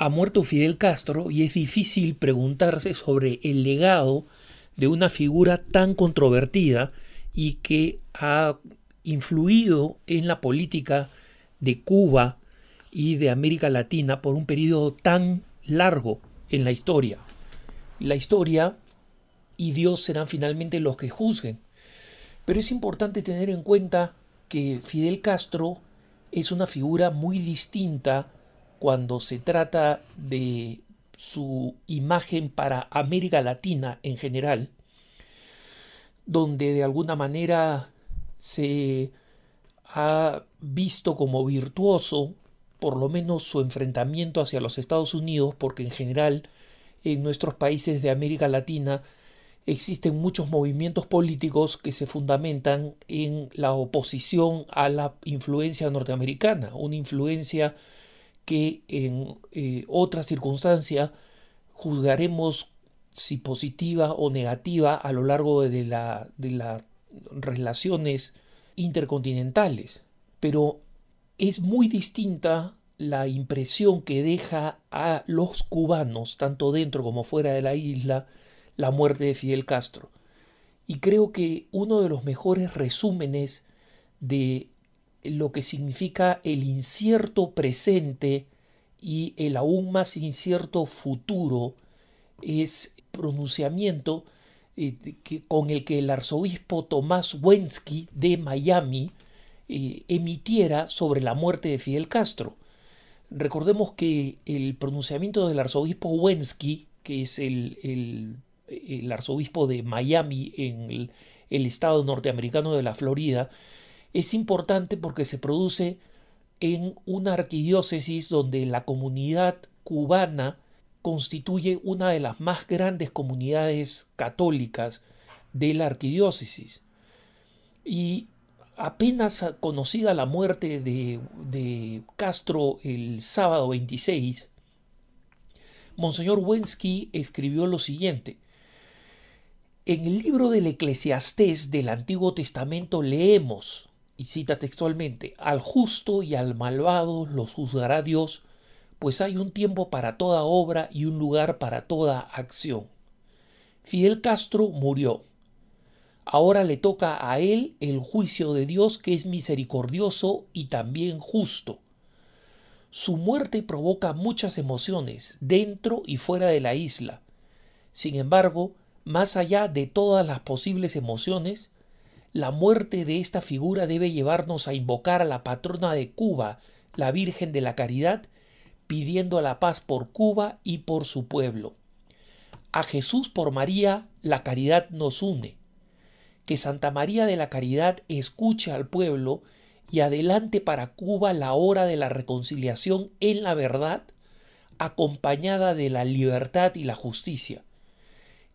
Ha muerto Fidel Castro y es difícil preguntarse sobre el legado de una figura tan controvertida y que ha influido en la política de Cuba y de América Latina por un periodo tan largo en la historia. La historia y Dios serán finalmente los que juzguen. Pero es importante tener en cuenta que Fidel Castro es una figura muy distinta cuando se trata de su imagen para América Latina en general, donde de alguna manera se ha visto como virtuoso por lo menos su enfrentamiento hacia los Estados Unidos, porque en general en nuestros países de América Latina existen muchos movimientos políticos que se fundamentan en la oposición a la influencia norteamericana, una influencia que en eh, otra circunstancia juzgaremos si positiva o negativa a lo largo de, de las relaciones intercontinentales. Pero es muy distinta la impresión que deja a los cubanos, tanto dentro como fuera de la isla, la muerte de Fidel Castro. Y creo que uno de los mejores resúmenes de lo que significa el incierto presente y el aún más incierto futuro es pronunciamiento eh, con el que el arzobispo Tomás Wensky de Miami eh, emitiera sobre la muerte de Fidel Castro. Recordemos que el pronunciamiento del arzobispo Wensky, que es el, arzobispo de Miami en el estado norteamericano de la Florida, es importante porque se produce en una arquidiócesis donde la comunidad cubana constituye una de las más grandes comunidades católicas de la arquidiócesis. Y apenas conocida la muerte de, Castro el sábado 26, Monseñor Wensky escribió lo siguiente. En el libro del Eclesiastés del Antiguo Testamento leemos, y cita textualmente, al justo y al malvado los juzgará Dios, pues hay un tiempo para toda obra y un lugar para toda acción. Fidel Castro murió. Ahora le toca a él el juicio de Dios que es misericordioso y también justo. Su muerte provoca muchas emociones dentro y fuera de la isla. Sin embargo, más allá de todas las posibles emociones, la muerte de esta figura debe llevarnos a invocar a la patrona de Cuba, la Virgen de la Caridad, pidiendo la paz por Cuba y por su pueblo. A Jesús por María la caridad nos une. Que Santa María de la Caridad escuche al pueblo y adelante para Cuba la hora de la reconciliación en la verdad, acompañada de la libertad y la justicia.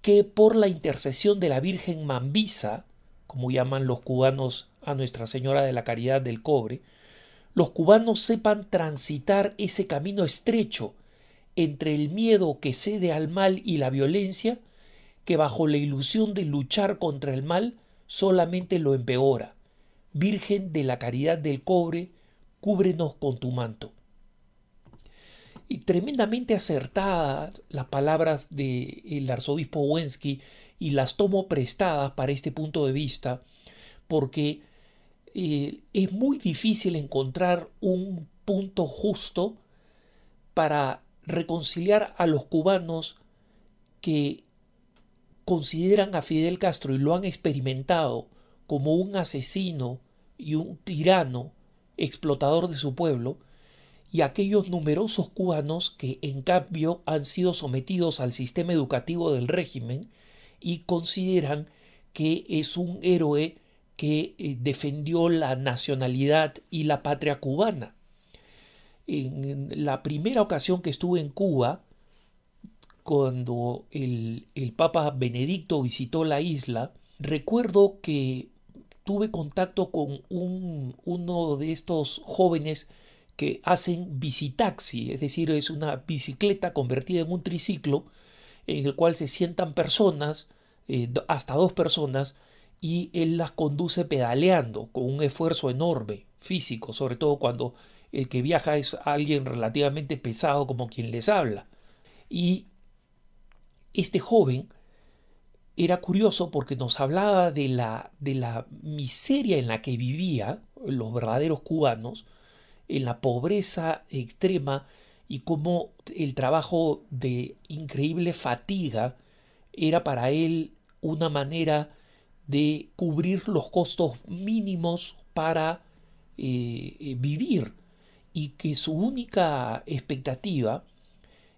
Que por la intercesión de la Virgen Mambisa, como llaman los cubanos a Nuestra Señora de la Caridad del Cobre, los cubanos sepan transitar ese camino estrecho entre el miedo que cede al mal y la violencia, que bajo la ilusión de luchar contra el mal solamente lo empeora. Virgen de la Caridad del Cobre, cúbrenos con tu manto y tremendamente acertadas las palabras del arzobispo Wensky y las tomo prestadas para este punto de vista porque eh, es muy difícil encontrar un punto justo para reconciliar a los cubanos que consideran a Fidel Castro y lo han experimentado como un asesino y un tirano explotador de su pueblo, y aquellos numerosos cubanos que en cambio han sido sometidos al sistema educativo del régimen y consideran que es un héroe que eh, defendió la nacionalidad y la patria cubana. En la primera ocasión que estuve en Cuba, cuando el, Papa Benedicto visitó la isla, recuerdo que tuve contacto con uno de estos jóvenes que hacen bicitaxi, es decir, es una bicicleta convertida en un triciclo en el cual se sientan personas, eh, hasta dos personas, y él las conduce pedaleando con un esfuerzo enorme físico, sobre todo cuando el que viaja es alguien relativamente pesado como quien les habla. Y este joven era curioso porque nos hablaba de la, de la miseria en la que vivían los verdaderos cubanos, en la pobreza extrema y cómo el trabajo de increíble fatiga era para él una manera de cubrir los costos mínimos para eh, vivir y que su única expectativa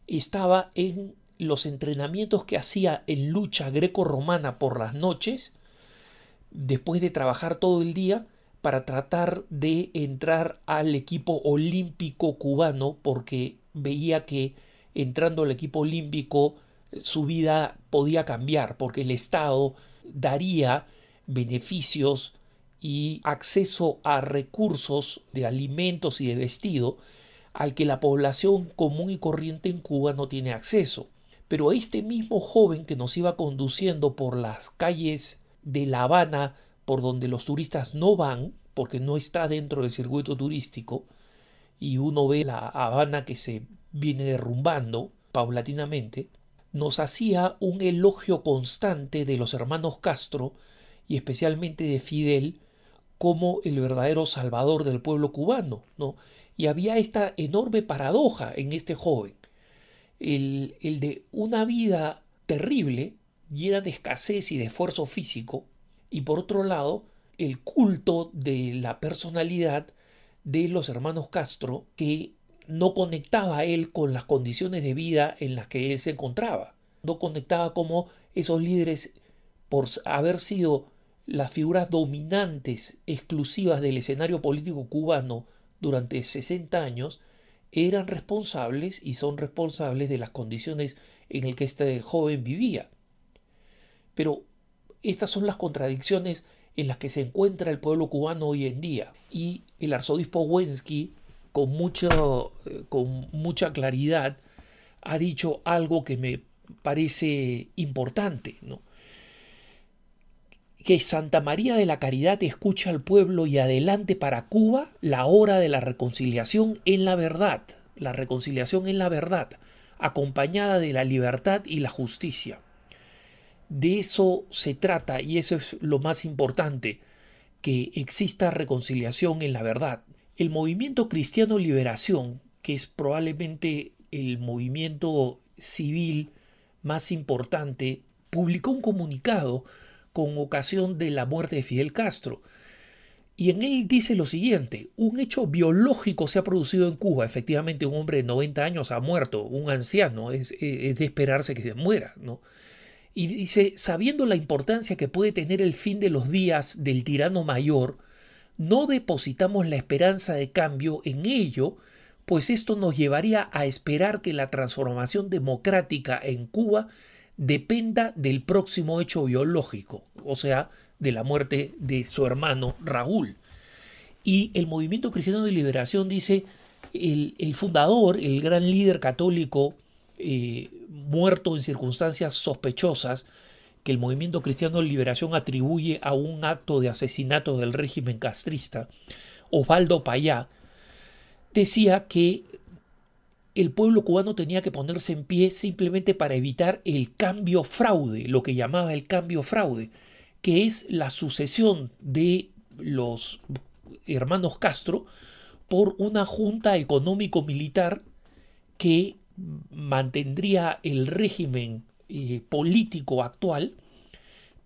estaba en los entrenamientos que hacía en lucha greco-romana por las noches, después de trabajar todo el día, para tratar de entrar al equipo olímpico cubano porque veía que entrando al equipo olímpico su vida podía cambiar porque el Estado daría beneficios y acceso a recursos de alimentos y de vestido al que la población común y corriente en Cuba no tiene acceso. Pero a este mismo joven que nos iba conduciendo por las calles de La Habana por donde los turistas no van, porque no está dentro del circuito turístico, y uno ve la Habana que se viene derrumbando paulatinamente, nos hacía un elogio constante de los hermanos Castro y especialmente de Fidel como el verdadero salvador del pueblo cubano, ¿no? Y había esta enorme paradoja en este joven, el, el de una vida terrible, llena de escasez y de esfuerzo físico, y por otro lado el culto de la personalidad de los hermanos Castro que no conectaba a él con las condiciones de vida en las que él se encontraba. No conectaba como esos líderes, por haber sido las figuras dominantes exclusivas del escenario político cubano durante 60 años, eran responsables y son responsables de las condiciones en las que este joven vivía. Pero estas son las contradicciones en las que se encuentra el pueblo cubano hoy en día. Y el arzobispo Wensky, con, eh, mucha claridad, ha dicho algo que me parece importante, que Santa María de la Caridad escucha al pueblo y adelante para Cuba la hora de la reconciliación en la verdad, la reconciliación en la verdad, acompañada de la libertad y la justicia. De eso se trata y eso es lo más importante, que exista reconciliación en la verdad. El movimiento cristiano liberación, que es probablemente el movimiento civil más importante, publicó un comunicado con ocasión de la muerte de Fidel Castro. Y en él dice lo siguiente, un hecho biológico se ha producido en Cuba, efectivamente un hombre de 90 años ha muerto, un anciano, es, es de esperarse que se muera, ¿no? Y dice, sabiendo la importancia que puede tener el fin de los días del tirano mayor, no depositamos la esperanza de cambio en ello, pues esto nos llevaría a esperar que la transformación democrática en Cuba dependa del próximo hecho biológico, o sea, de la muerte de su hermano Raúl. Y el movimiento cristiano de liberación dice, el, el fundador, el gran líder católico, eh, muerto en circunstancias sospechosas que el movimiento cristiano de liberación atribuye a un acto de asesinato del régimen castrista, Osvaldo Payá, decía que el pueblo cubano tenía que ponerse en pie simplemente para evitar el cambio fraude, lo que llamaba el cambio fraude, que es la sucesión de los hermanos Castro por una junta económico-militar que mantendría el régimen eh, político actual,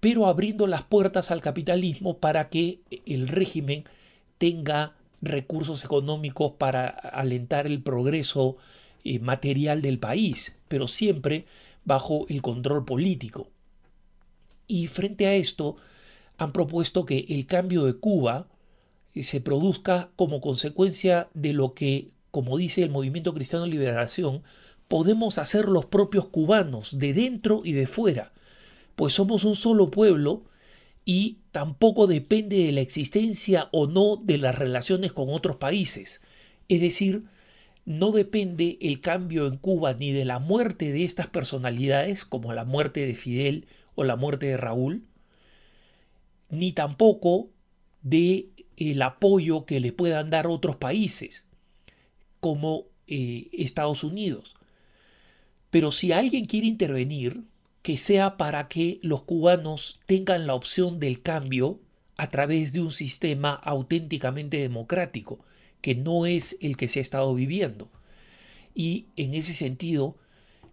pero abriendo las puertas al capitalismo para que el régimen tenga recursos económicos para alentar el progreso eh, material del país, pero siempre bajo el control político. Y frente a esto, han propuesto que el cambio de Cuba eh, se produzca como consecuencia de lo que como dice el movimiento cristiano liberación, podemos hacer los propios cubanos, de dentro y de fuera, pues somos un solo pueblo y tampoco depende de la existencia o no de las relaciones con otros países. Es decir, no depende el cambio en Cuba ni de la muerte de estas personalidades, como la muerte de Fidel o la muerte de Raúl, ni tampoco de el apoyo que le puedan dar otros países como eh, Estados Unidos. Pero si alguien quiere intervenir, que sea para que los cubanos tengan la opción del cambio a través de un sistema auténticamente democrático, que no es el que se ha estado viviendo. Y en ese sentido,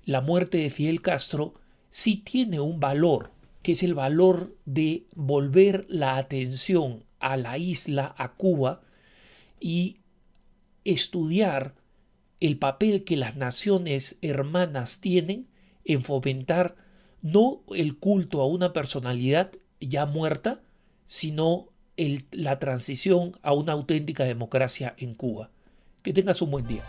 la muerte de Fidel Castro sí tiene un valor, que es el valor de volver la atención a la isla, a Cuba, y estudiar el papel que las naciones hermanas tienen en fomentar no el culto a una personalidad ya muerta, sino la transición a una auténtica democracia en Cuba. Que tengas un buen día.